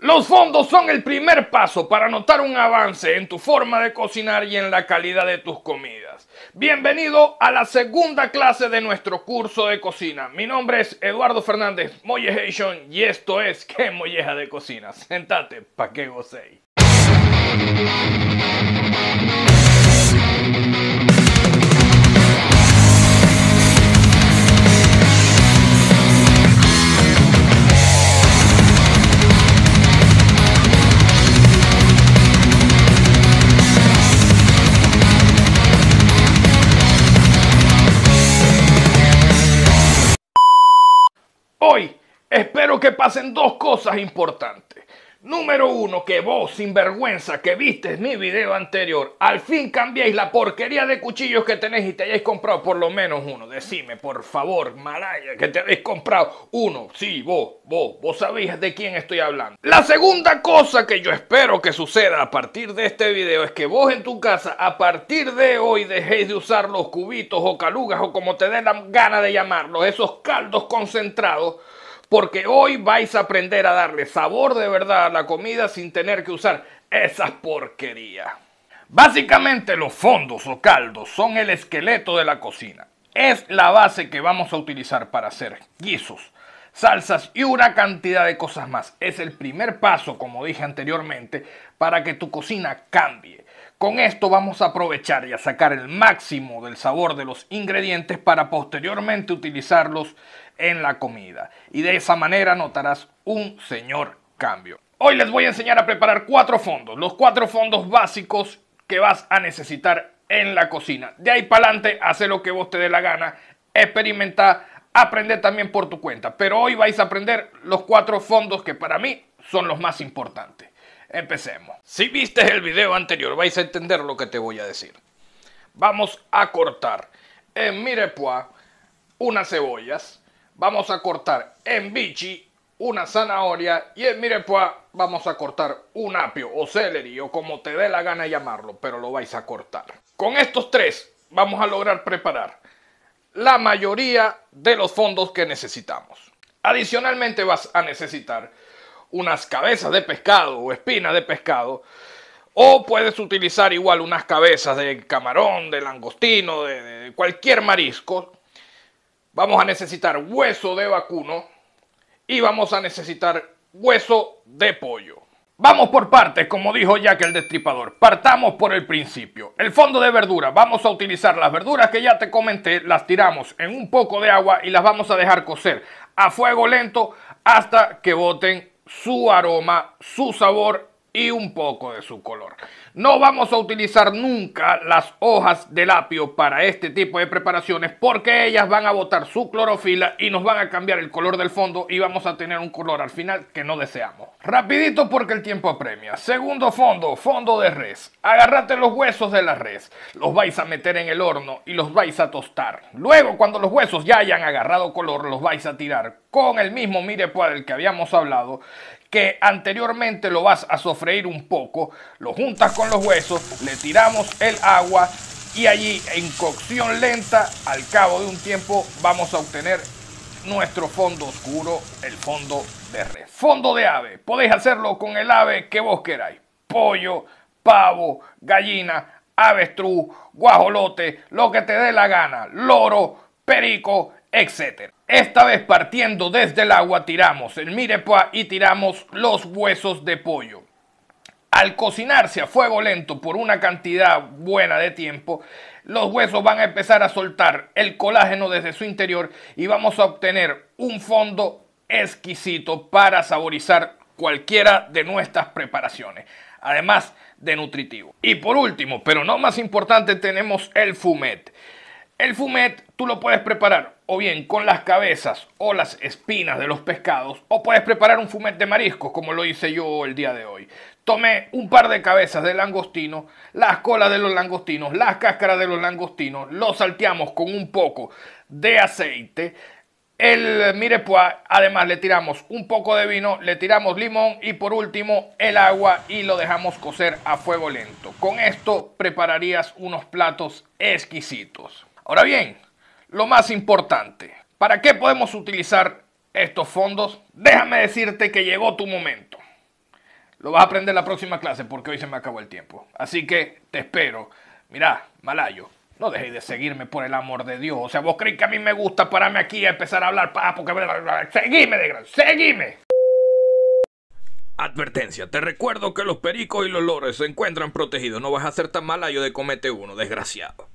Los fondos son el primer paso para notar un avance en tu forma de cocinar y en la calidad de tus comidas. Bienvenido a la segunda clase de nuestro curso de cocina. Mi nombre es Eduardo Fernández Mollejation y esto es ¿Qué molleja de cocina? Sentate pa' que gocéis. Hoy espero que pasen dos cosas importantes. Número uno, que vos, sinvergüenza, que vistes mi video anterior, al fin cambiéis la porquería de cuchillos que tenéis y te hayáis comprado por lo menos uno. Decime, por favor, malaya, que te habéis comprado uno. Sí, vos, vos, vos sabéis de quién estoy hablando. La segunda cosa que yo espero que suceda a partir de este video es que vos en tu casa, a partir de hoy, dejéis de usar los cubitos o calugas o como te dé la gana de llamarlos, esos caldos concentrados porque hoy vais a aprender a darle sabor de verdad a la comida sin tener que usar esas porquerías. Básicamente los fondos o caldos son el esqueleto de la cocina. Es la base que vamos a utilizar para hacer guisos, salsas y una cantidad de cosas más. Es el primer paso, como dije anteriormente, para que tu cocina cambie. Con esto vamos a aprovechar y a sacar el máximo del sabor de los ingredientes para posteriormente utilizarlos en la comida. Y de esa manera notarás un señor cambio. Hoy les voy a enseñar a preparar cuatro fondos, los cuatro fondos básicos que vas a necesitar en la cocina. De ahí para adelante, haz lo que vos te dé la gana, experimenta, aprender también por tu cuenta. Pero hoy vais a aprender los cuatro fondos que para mí son los más importantes. Empecemos. Si viste el video anterior vais a entender lo que te voy a decir. Vamos a cortar en mirepoix unas cebollas. Vamos a cortar en bichi una zanahoria y en mirepoix vamos a cortar un apio o celery o como te dé la gana llamarlo, pero lo vais a cortar. Con estos tres vamos a lograr preparar la mayoría de los fondos que necesitamos. Adicionalmente vas a necesitar unas cabezas de pescado o espinas de pescado o puedes utilizar igual unas cabezas de camarón, de langostino, de, de, cualquier marisco. Vamos a necesitar hueso de vacuno y vamos a necesitar hueso de pollo. Vamos por partes, como dijo Jack el Destripador. Partamos por el principio. El fondo de verdura. Vamos a utilizar las verduras que ya te comenté, las tiramos en un poco de agua y las vamos a dejar cocer a fuego lento hasta que boten su aroma, su sabor y un poco de su color. No vamos a utilizar nunca las hojas de apio para este tipo de preparaciones porque ellas van a botar su clorofila y nos van a cambiar el color del fondo y vamos a tener un color al final que no deseamos. Rapidito porque el tiempo apremia. Segundo fondo, fondo de res. Agarrate los huesos de la res. Los vais a meter en el horno y los vais a tostar. Luego cuando los huesos ya hayan agarrado color los vais a tirar con el mismo mirepoix del que habíamos hablado que anteriormente lo vas a sofreír un poco, lo juntas con los huesos, le tiramos el agua y allí en cocción lenta, al cabo de un tiempo, vamos a obtener nuestro fondo oscuro, el fondo de res. Fondo de ave, podéis hacerlo con el ave que vos queráis, pollo, pavo, gallina, avestruz, guajolote, lo que te dé la gana, loro, perico, etc. Esta vez partiendo desde el agua tiramos el mirepoix y tiramos los huesos de pollo. Al cocinarse a fuego lento por una cantidad buena de tiempo, los huesos van a empezar a soltar el colágeno desde su interior y vamos a obtener un fondo exquisito para saborizar cualquiera de nuestras preparaciones, además de nutritivo. Y por último, pero no más importante, tenemos el fumet. El fumet tú lo puedes preparar o bien con las cabezas o las espinas de los pescados o puedes preparar un fumet de mariscos como lo hice yo el día de hoy. Tomé un par de cabezas de langostino, las colas de los langostinos, las cáscaras de los langostinos, Lo salteamos con un poco de aceite. El mirepoix, pues, además le tiramos un poco de vino, le tiramos limón y por último el agua y lo dejamos cocer a fuego lento. Con esto prepararías unos platos exquisitos. Ahora bien, lo más importante, ¿para qué podemos utilizar estos fondos? Déjame decirte que llegó tu momento. Lo vas a aprender en la próxima clase porque hoy se me acabó el tiempo. Así que te espero. Mirá, Malayo, no dejéis de seguirme por el amor de Dios. O sea, vos creéis que a mí me gusta pararme aquí a empezar a hablar Pa, porque... Seguime, de gran, seguime. Advertencia, te recuerdo que los pericos y los lores se encuentran protegidos. No vas a ser tan malayo de comete uno, desgraciado.